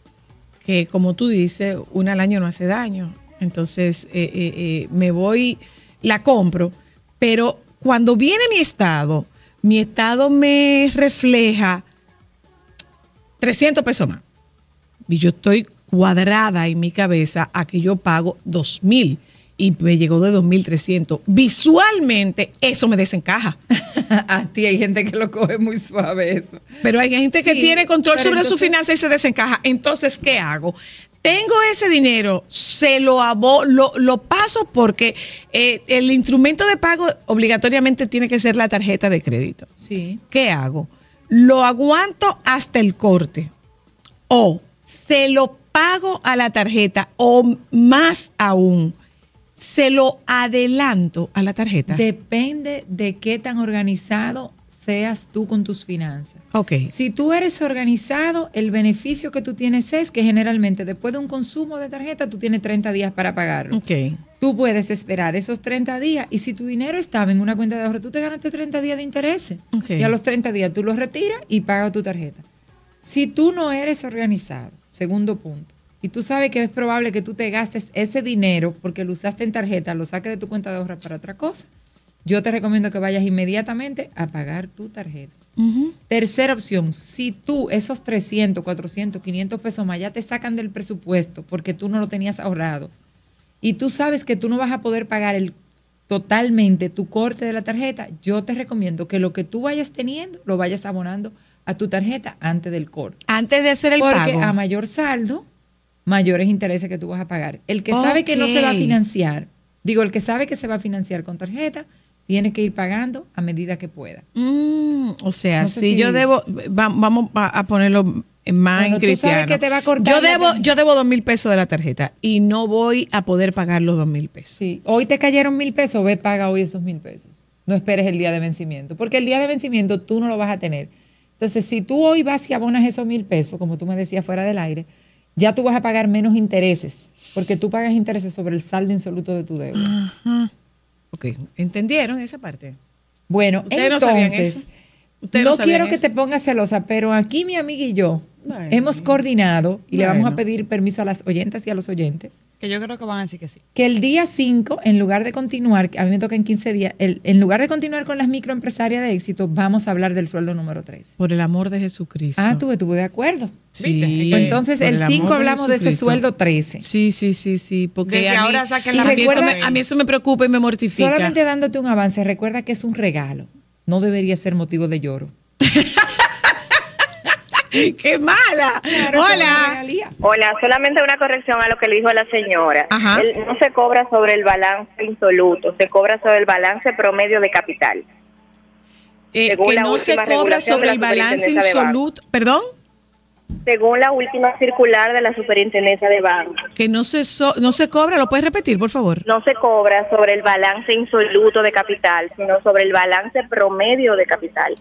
que como tú dices, una al año no hace daño, entonces eh, me voy, la compro, pero cuando viene mi estado, mi estado me refleja 300 pesos más. Y yo estoy cuadrada en mi cabeza a que yo pago 2.000 y me llegó de 2.300. Visualmente, eso me desencaja. a ti hay gente que lo coge muy suave eso. Pero hay gente que tiene control sobre su finanza y se desencaja. Entonces, ¿qué hago? tengo ese dinero, se lo, lo, paso porque eh, el instrumento de pago obligatoriamente tiene que ser la tarjeta de crédito. Sí. ¿Qué hago? Lo aguanto hasta el corte o se lo pago a la tarjeta o más aún. Se lo adelanto a la tarjeta. Depende de qué tan organizado seas tú con tus finanzas. Ok. Si tú eres organizado, el beneficio que tú tienes es que generalmente después de un consumo de tarjeta, tú tienes 30 días para pagarlo. Ok. Tú puedes esperar esos 30 días y si tu dinero estaba en una cuenta de ahorro, tú te ganaste 30 días de intereses. Y a los 30 días tú los retiras y pagas tu tarjeta. Si tú no eres organizado, segundo punto, y tú sabes que es probable que tú te gastes ese dinero porque lo usaste en tarjeta, lo saques de tu cuenta de ahorro para otra cosa, yo te recomiendo que vayas inmediatamente a pagar tu tarjeta. Tercera opción, si tú esos 300, 400, 500 pesos más ya te sacan del presupuesto porque tú no lo tenías ahorrado y tú sabes que tú no vas a poder pagar el, totalmente tu corte de la tarjeta, yo te recomiendo que lo que tú vayas teniendo lo vayas abonando a tu tarjeta antes del corte. Antes de hacer el pago. Porque a mayor saldo, mayores intereses que tú vas a pagar. El que sabe que no se va a financiar, digo, el que sabe que se va a financiar con tarjeta, tiene que ir pagando a medida que pueda. Mm, o sea, si, yo debo, vamos a ponerlo más bueno, cristiano. sabes que te va a cortar yo debo, yo dos mil pesos de la tarjeta y no voy a poder pagar los dos mil pesos. Sí, hoy te cayeron mil pesos, ve, paga hoy esos mil pesos. No esperes el día de vencimiento, porque el día de vencimiento tú no lo vas a tener. Entonces, si tú hoy vas y abonas esos mil pesos, como tú me decías fuera del aire, ya tú vas a pagar menos intereses, porque tú pagas intereses sobre el saldo insoluto de tu deuda. Ajá. Ok, ¿entendieron esa parte? Bueno, entonces, no, quiero que te pongas celosa, pero aquí mi amiga y yo Hemos coordinado y le vamos a pedir permiso a las oyentes y a los oyentes. Que yo creo que van a decir que sí. Que el día 5, en lugar de continuar, a mí me toca en 15 días, el, en lugar de continuar con las microempresarias de éxito, vamos a hablar del sueldo número 13 Por el amor de Jesucristo. Ah, tú estuve de acuerdo. Sí, Entonces, el 5 hablamos de, ese sueldo 13. Sí, sí, sí, sí. Porque ahora saquen la a, mí a mí eso me preocupa y me mortifica. Solamente dándote un avance, recuerda que es un regalo. No debería ser motivo de lloro. ¡Qué mala! Hola. Hola, solamente una corrección a lo que le dijo la señora. no se cobra sobre el balance insoluto, se cobra sobre el balance promedio de capital. Eh, que no se cobra sobre el balance insoluto, perdón. Según la última circular de la Superintendencia de Bancos. Que no se no se cobra, lo puedes repetir, por favor. No se cobra sobre el balance insoluto de capital, sino sobre el balance promedio de capital.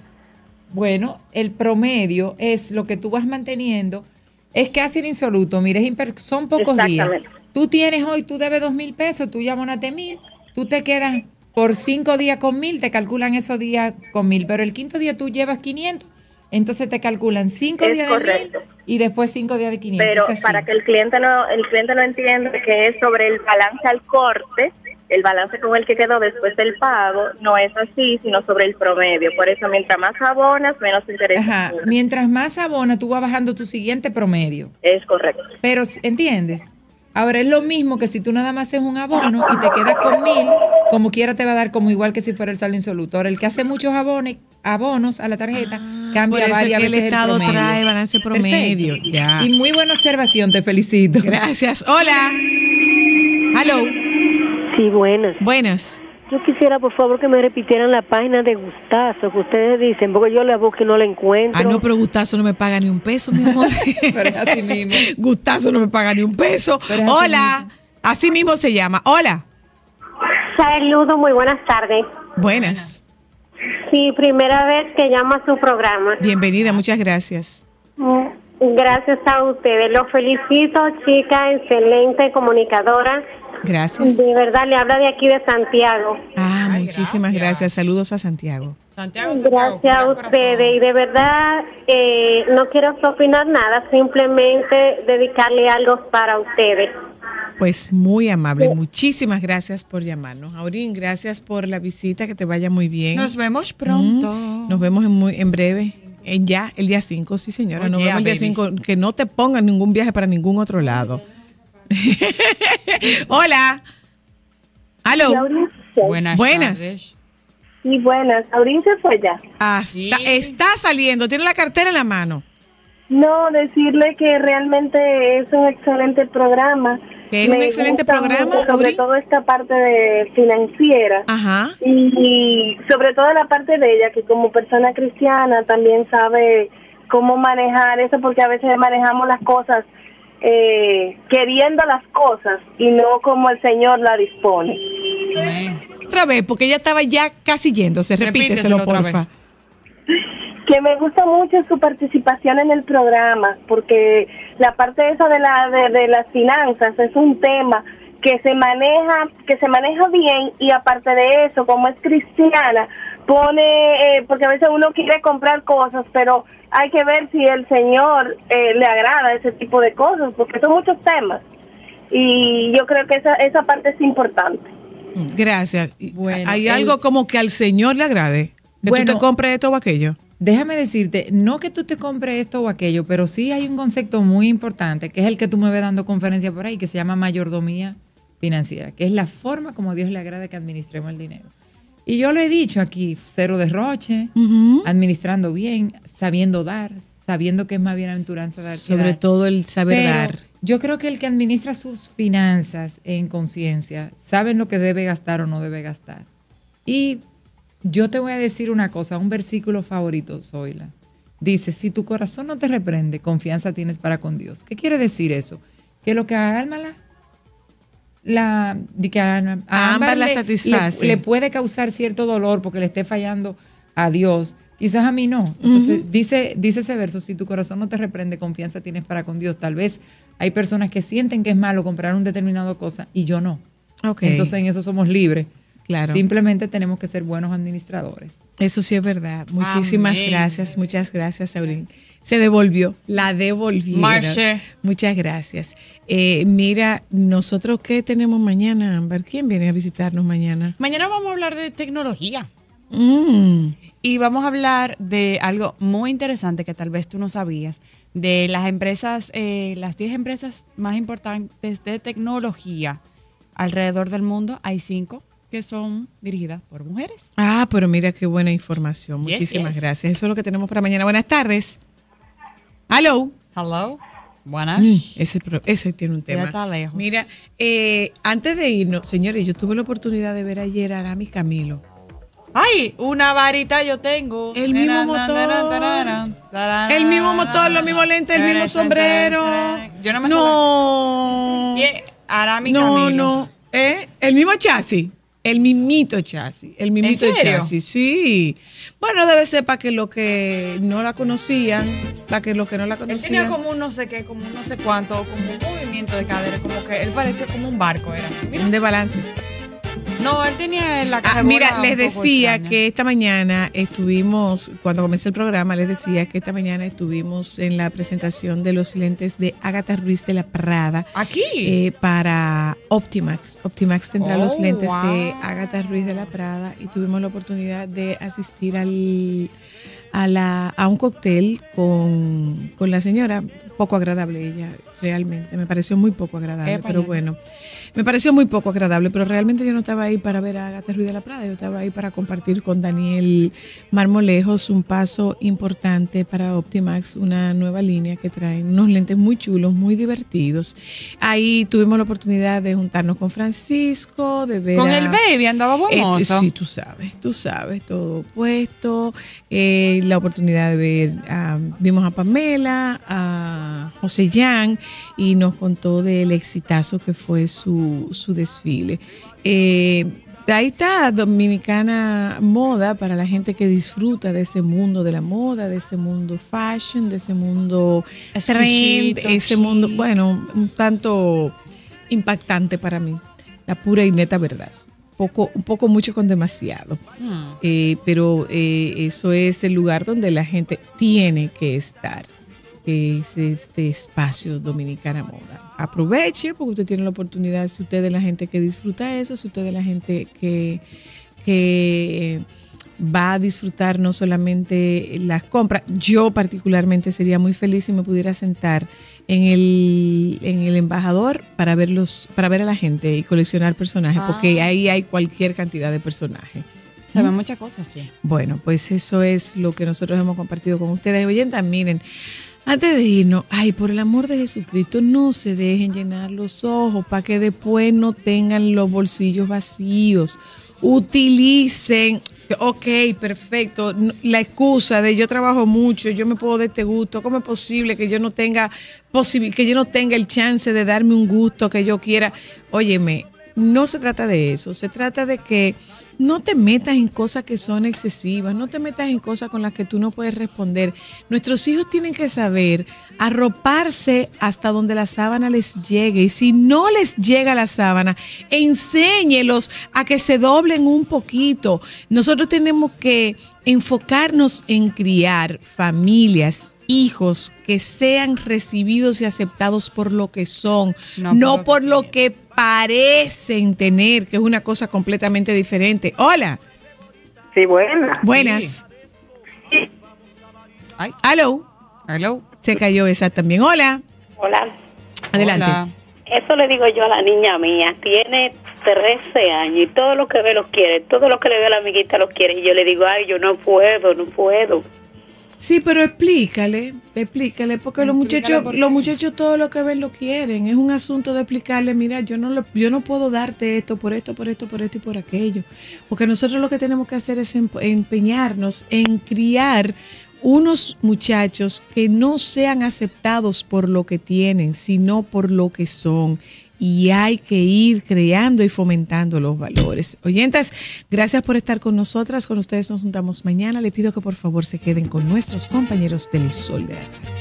Bueno, el promedio es lo que tú vas manteniendo, es casi el insoluto, mire, son pocos días. Tú tienes hoy, tú debes dos mil pesos, tú llamónate mil, tú te quedas por cinco días con mil, te calculan esos días con mil, pero el quinto día tú llevas 500, entonces te calculan cinco días de mil y después cinco días de 500. Pero para que el cliente no, el cliente no entienda que es sobre el balance al corte, el balance con el que quedó después del pago no es así, sino sobre el promedio. Por eso, mientras más abonas, menos interés. Ajá. Mientras más abonas, tú vas bajando tu siguiente promedio. Es correcto. Pero, ¿entiendes? Ahora es lo mismo que si tú nada más haces un abono y te quedas con mil, como quiera te va a dar como igual que si fuera el saldo insoluto. Ahora, el que hace muchos abonos a la tarjeta, ah, cambia varias veces el Estado trae balance promedio. Y muy buena observación, te felicito. Gracias. Hola. Hello. Sí, buenas. Buenas. Yo quisiera, por favor, que me repitieran la página de Gustazo, que ustedes dicen, porque yo la busco y no la encuentro. Ah, no, pero Gustazo no me paga ni un peso, mi amor. así mismo. Gustazo no me paga ni un peso. Hola, así mismo. se llama. Hola. Saludo muy buenas tardes. Buenas. Sí, primera vez que llamo a su programa. Bienvenida, muchas gracias. Mm, gracias a ustedes. Los felicito, chica, excelente comunicadora Gracias. De verdad, le habla de aquí de Santiago. Ah, muchísimas gracias. Saludos a Santiago. Santiago, gracias a ustedes. Y de verdad, eh, no quiero opinar nada, simplemente dedicarle algo para ustedes. Pues muy amable, muchísimas gracias por llamarnos. Aurín, gracias por la visita, que te vaya muy bien. Nos vemos pronto. nos vemos en, muy, en breve eh, ya el día 5, sí señora, nos vemos el día 5, que no te pongan ningún viaje para ningún otro lado. Hola. Aló. Buenas. Buenas. Y buenas. Aurín se fue ya. está, saliendo. Tiene la cartera en la mano. No, decirle que realmente es un excelente programa. es un excelente programa. Sobre todo esta parte de financiera. Ajá. y sobre todo la parte de ella, que como persona cristiana también sabe cómo manejar eso, porque a veces manejamos las cosas eh, queriendo las cosas y no como el Señor la dispone. Otra vez, porque ella estaba ya casi yéndose, repíteselo, porfa. Que me gusta mucho su participación en el programa, porque la parte esa de, la, de las finanzas es un tema que se maneja que se maneja bien y aparte de eso como es cristiana pone, eh, porque a veces uno quiere comprar cosas, pero hay que ver si el Señor eh, le agrada ese tipo de cosas, porque son muchos temas. Y yo creo que esa, esa parte es importante. Gracias. ¿Hay algo como que al Señor le agrade? ¿Que tú te compres esto o aquello? Déjame decirte, no que tú te compres esto o aquello, pero sí hay un concepto muy importante, que es el que tú me ves dando conferencia por ahí, que se llama mayordomía financiera, que es la forma como Dios le agrada que administremos el dinero. Y yo lo he dicho aquí, cero derroche, administrando bien, sabiendo dar, sabiendo que es más bienaventuranza dar. Sobre todo el saber dar. Yo creo que el que administra sus finanzas en conciencia, sabe lo que debe gastar o no debe gastar. Y yo te voy a decir una cosa, un versículo favorito, Zoila. Dice, si tu corazón no te reprende, confianza tienes para con Dios. ¿Qué quiere decir eso? Que lo que haga, la la de que a, ambas la satisface. Le, puede causar cierto dolor porque le esté fallando a Dios. Quizás a mí no. Entonces, dice, dice ese verso, si tu corazón no te reprende, confianza tienes para con Dios. Tal vez hay personas que sienten que es malo comprar un determinado cosa y yo no. Okay. Entonces en eso somos libres. Claro. Simplemente tenemos que ser buenos administradores. Eso sí es verdad. Muchísimas gracias, muchas gracias, Aurín se devolvió, la devolvieron. Marche. Muchas gracias. Eh, mira, nosotros qué tenemos mañana, Amber. ¿Quién viene a visitarnos mañana? Mañana vamos a hablar de tecnología. Mm. Y vamos a hablar de algo muy interesante que tal vez tú no sabías, de las empresas, eh, las 10 empresas más importantes de tecnología alrededor del mundo. Hay cinco que son dirigidas por mujeres. Ah, pero mira qué buena información. Muchísimas gracias. Eso es lo que tenemos para mañana. Buenas tardes. Hello. Hello. Mm, Buenas. ese, tiene un tema. Mira, eh, antes de irnos, señores, yo tuve la oportunidad de ver ayer a Arami Camilo. ¡Ay! Una varita yo tengo. El mismo motor. El mismo motor, los mismos lentes, el mismo sombrero. Yo no me No. no, Camilo. No, no. ¿Eh? El mismo chasis. El mimito chasis, el mimito chasis, sí. Bueno, debe ser para que los que no la conocían, para que los que no la conocían. Él tenía como un no sé qué, como un no sé cuánto, como un movimiento de cadera, como que él parecía como un barco, era. un Un balance. No, él tenía en la ah, caja. mira, les decía que esta mañana estuvimos, cuando comencé el programa, les decía que esta mañana estuvimos en la presentación de los lentes de Agatha Ruiz de la Prada. Aquí. Eh, para Optimax. Optimax tendrá los oh, lentes de Agatha Ruiz de la Prada y tuvimos la oportunidad de asistir al a, la, a un cóctel con, con, la señora poco agradable ella, realmente. Me pareció muy poco agradable, pero bueno. Me pareció muy poco agradable, pero realmente yo no estaba ahí para ver a Agatha Ruiz de la Prada, yo estaba ahí para compartir con Daniel Marmolejos un paso importante para Optimax, una nueva línea que traen unos lentes muy chulos, muy divertidos. Ahí tuvimos la oportunidad de juntarnos con Francisco, de ver. Con el baby andaba eh, bueno. sí, tú sabes, tú sabes, todo puesto. Eh, la oportunidad de ver, vimos a Pamela, a José Yang y nos contó del exitazo que fue su, desfile. Eh, ahí está Dominicana Moda para la gente que disfruta de ese mundo de la moda, de ese mundo fashion, de ese mundo trend, ese mundo, bueno, un tanto impactante para mí, la pura y neta verdad. Poco, un poco mucho con demasiado. Mm. Eh, pero eh, eso es el lugar donde la gente tiene que estar que es este espacio Dominicana Moda. Aproveche porque usted tiene la oportunidad, si usted es la gente que disfruta eso, si usted es la gente que, que eh, va a disfrutar no solamente las compras, yo particularmente sería muy feliz si me pudiera sentar en el, en el embajador para ver, los, para ver a la gente y coleccionar personajes, porque ah. ahí hay cualquier cantidad de personajes. Se ven ¿Mm? muchas cosas, sí. Bueno, pues eso es lo que nosotros hemos compartido con ustedes. también, miren, antes de irnos, ay, por el amor de Jesucristo, no se dejen llenar los ojos para que después no tengan los bolsillos vacíos. Utilicen, ok, perfecto, la excusa de yo trabajo mucho, yo me puedo dar este gusto, ¿cómo es posible que yo no tenga posible, que yo no tenga el chance de darme un gusto que yo quiera? Óyeme, no se trata de eso, se trata de que no te metas en cosas que son excesivas, no te metas en cosas con las que tú no puedes responder. Nuestros hijos tienen que saber arroparse hasta donde la sábana les llegue y si no les llega la sábana, enséñelos a que se doblen un poquito. Nosotros tenemos que enfocarnos en criar familias hijos que sean recibidos y aceptados por lo que son, no, por, lo que, por lo que parecen tener, que es una cosa completamente diferente. Hola. Sí, buenas. Buenas. Sí. Hello. Hello. Se cayó esa también. Hola. Hola. Adelante. Eso le digo yo a la niña mía. Tiene 13 años y todo lo que ve los quiere. Todo lo que le ve a la amiguita los quiere. Y yo le digo, ay, yo no puedo, no puedo. Sí, pero explícale, explícale, porque los muchachos, los muchachos todo lo que ven lo quieren. Es un asunto de explicarle, mira, yo no lo, yo no puedo darte esto por esto, por esto, por esto y por aquello. Porque nosotros lo que tenemos que hacer es empeñarnos en criar unos muchachos que no sean aceptados por lo que tienen, sino por lo que son y hay que ir creando y fomentando los valores. Oyentas, gracias por estar con nosotras. Con ustedes nos juntamos mañana. Le pido que por favor se queden con nuestros compañeros del Sol de la